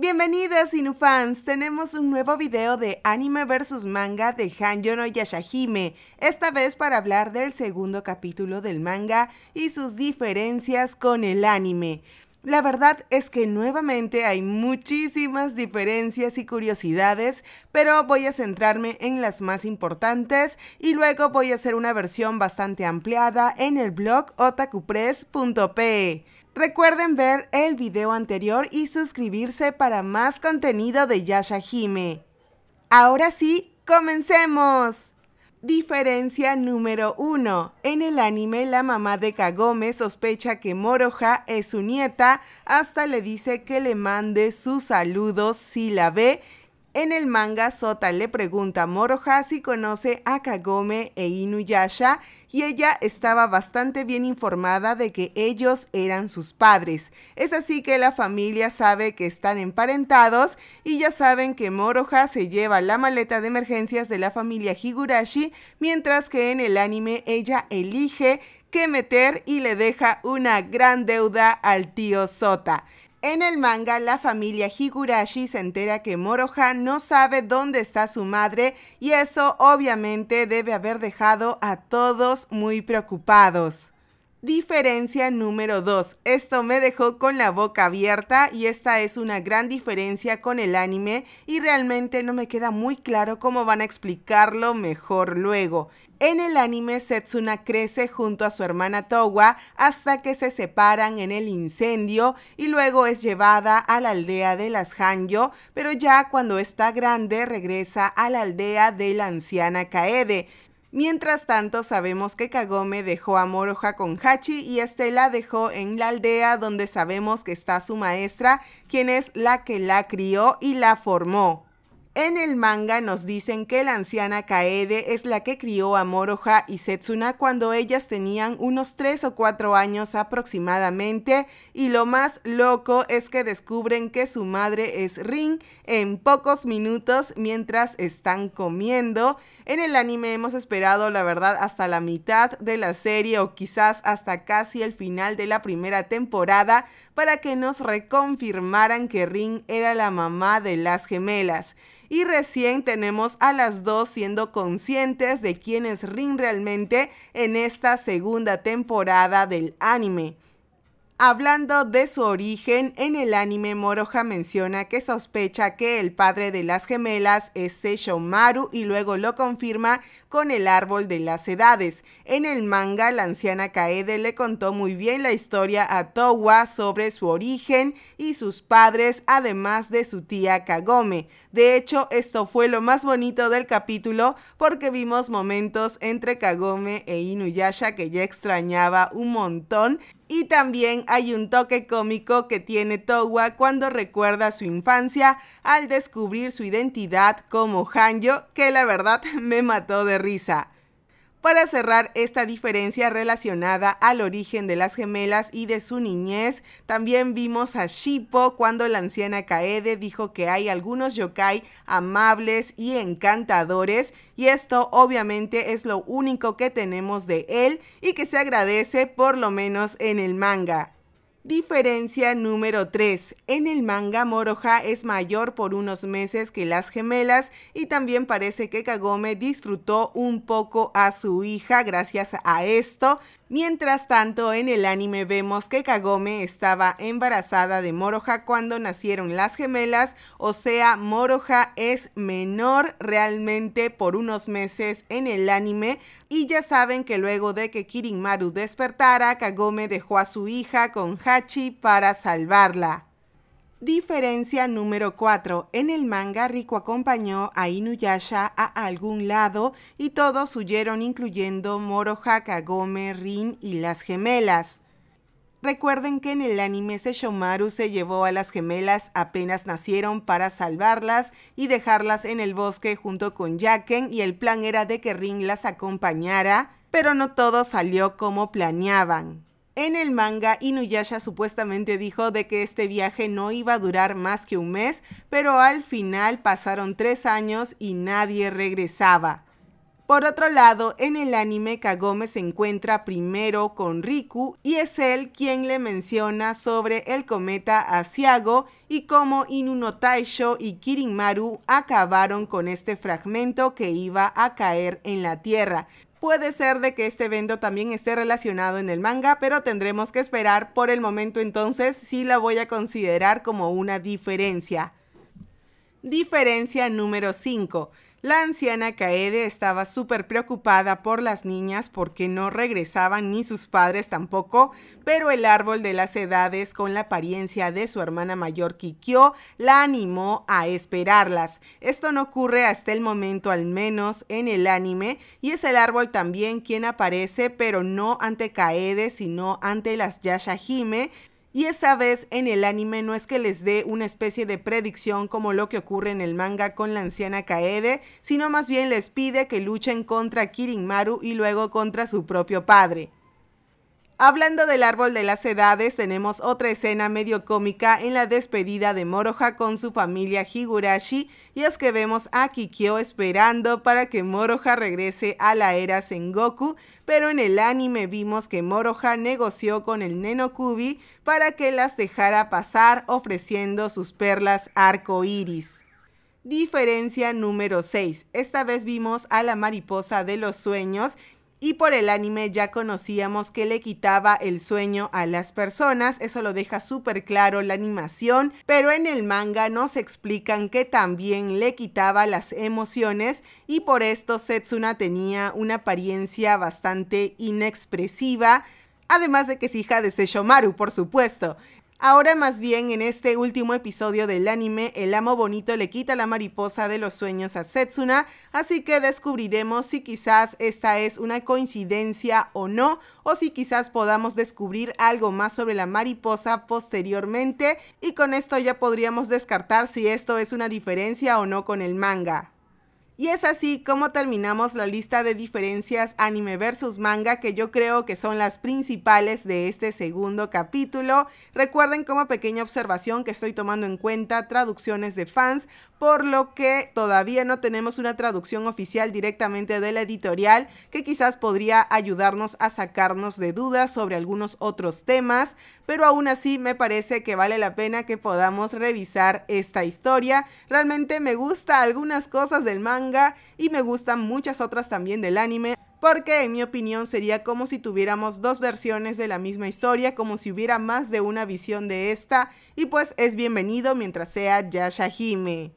Bienvenidas Inufans, tenemos un nuevo video de anime vs manga de Hanjo no Yashahime, esta vez para hablar del segundo capítulo del manga y sus diferencias con el anime. La verdad es que nuevamente hay muchísimas diferencias y curiosidades, pero voy a centrarme en las más importantes y luego voy a hacer una versión bastante ampliada en el blog otakupress.pe. Recuerden ver el video anterior y suscribirse para más contenido de Yasha Hime. Ahora sí, comencemos. Diferencia número 1. En el anime la mamá de Kagome sospecha que Moroja es su nieta, hasta le dice que le mande sus saludos si la ve en el manga, Sota le pregunta a Moroha si conoce a Kagome e Inuyasha y ella estaba bastante bien informada de que ellos eran sus padres. Es así que la familia sabe que están emparentados y ya saben que Moroha se lleva la maleta de emergencias de la familia Higurashi, mientras que en el anime ella elige qué meter y le deja una gran deuda al tío Sota. En el manga, la familia Higurashi se entera que Moroha no sabe dónde está su madre y eso obviamente debe haber dejado a todos muy preocupados. Diferencia número 2. Esto me dejó con la boca abierta y esta es una gran diferencia con el anime y realmente no me queda muy claro cómo van a explicarlo mejor luego. En el anime Setsuna crece junto a su hermana Towa hasta que se separan en el incendio y luego es llevada a la aldea de las Hanyo, pero ya cuando está grande regresa a la aldea de la anciana Kaede. Mientras tanto, sabemos que Kagome dejó a Moroha con Hachi y Estela dejó en la aldea donde sabemos que está su maestra, quien es la que la crió y la formó. En el manga nos dicen que la anciana Kaede es la que crió a Moroha y Setsuna cuando ellas tenían unos 3 o 4 años aproximadamente y lo más loco es que descubren que su madre es Ring en pocos minutos mientras están comiendo. En el anime hemos esperado la verdad hasta la mitad de la serie o quizás hasta casi el final de la primera temporada para que nos reconfirmaran que Rin era la mamá de las gemelas. Y recién tenemos a las dos siendo conscientes de quién es Rin realmente en esta segunda temporada del anime. Hablando de su origen, en el anime Moroja menciona que sospecha que el padre de las gemelas es Maru y luego lo confirma con el árbol de las edades. En el manga, la anciana Kaede le contó muy bien la historia a Towa sobre su origen y sus padres, además de su tía Kagome. De hecho, esto fue lo más bonito del capítulo porque vimos momentos entre Kagome e Inuyasha que ya extrañaba un montón y también hay un toque cómico que tiene Towa cuando recuerda su infancia al descubrir su identidad como Hanjo, que la verdad me mató de risa para cerrar esta diferencia relacionada al origen de las gemelas y de su niñez, también vimos a Shippo cuando la anciana Kaede dijo que hay algunos yokai amables y encantadores y esto obviamente es lo único que tenemos de él y que se agradece por lo menos en el manga. Diferencia número 3. En el manga, Moroja es mayor por unos meses que las gemelas y también parece que Kagome disfrutó un poco a su hija gracias a esto. Mientras tanto, en el anime vemos que Kagome estaba embarazada de Moroja cuando nacieron las gemelas, o sea, Moroja es menor realmente por unos meses en el anime y ya saben que luego de que Maru despertara, Kagome dejó a su hija con para salvarla. Diferencia número 4. En el manga, Riku acompañó a Inuyasha a algún lado y todos huyeron incluyendo Moro, Hakagome, Rin y las gemelas. Recuerden que en el anime Seshomaru se llevó a las gemelas apenas nacieron para salvarlas y dejarlas en el bosque junto con Yaken y el plan era de que Rin las acompañara, pero no todo salió como planeaban. En el manga, Inuyasha supuestamente dijo de que este viaje no iba a durar más que un mes, pero al final pasaron tres años y nadie regresaba. Por otro lado, en el anime Kagome se encuentra primero con Riku y es él quien le menciona sobre el cometa Asiago y cómo Inuno Taisho y KiriMaru acabaron con este fragmento que iba a caer en la Tierra. Puede ser de que este evento también esté relacionado en el manga, pero tendremos que esperar por el momento entonces sí la voy a considerar como una diferencia. Diferencia número 5. La anciana Kaede estaba súper preocupada por las niñas porque no regresaban ni sus padres tampoco, pero el árbol de las edades con la apariencia de su hermana mayor Kikyo la animó a esperarlas. Esto no ocurre hasta el momento al menos en el anime y es el árbol también quien aparece pero no ante Kaede sino ante las Yashahime y esa vez en el anime no es que les dé una especie de predicción como lo que ocurre en el manga con la anciana Kaede, sino más bien les pide que luchen contra Maru y luego contra su propio padre. Hablando del árbol de las edades, tenemos otra escena medio cómica en la despedida de Moroha con su familia Higurashi y es que vemos a Kikyo esperando para que Moroha regrese a la era Sengoku, pero en el anime vimos que Moroha negoció con el Nenokubi para que las dejara pasar ofreciendo sus perlas arco iris. Diferencia número 6. Esta vez vimos a la mariposa de los sueños y por el anime ya conocíamos que le quitaba el sueño a las personas, eso lo deja súper claro la animación, pero en el manga nos explican que también le quitaba las emociones y por esto Setsuna tenía una apariencia bastante inexpresiva, además de que es hija de Seishomaru, por supuesto. Ahora más bien en este último episodio del anime, el amo bonito le quita la mariposa de los sueños a Setsuna, así que descubriremos si quizás esta es una coincidencia o no, o si quizás podamos descubrir algo más sobre la mariposa posteriormente, y con esto ya podríamos descartar si esto es una diferencia o no con el manga. Y es así como terminamos la lista de diferencias anime versus manga que yo creo que son las principales de este segundo capítulo. Recuerden como pequeña observación que estoy tomando en cuenta traducciones de fans por lo que todavía no tenemos una traducción oficial directamente de la editorial que quizás podría ayudarnos a sacarnos de dudas sobre algunos otros temas, pero aún así me parece que vale la pena que podamos revisar esta historia. Realmente me gusta algunas cosas del manga y me gustan muchas otras también del anime porque en mi opinión sería como si tuviéramos dos versiones de la misma historia, como si hubiera más de una visión de esta, y pues es bienvenido mientras sea Yashahime.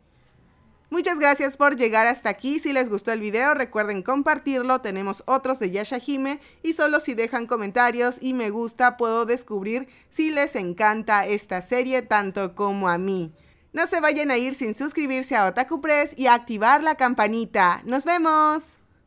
Muchas gracias por llegar hasta aquí. Si les gustó el video, recuerden compartirlo. Tenemos otros de Yashahime y solo si dejan comentarios y me gusta puedo descubrir si les encanta esta serie tanto como a mí. No se vayan a ir sin suscribirse a Otaku Press y activar la campanita. ¡Nos vemos!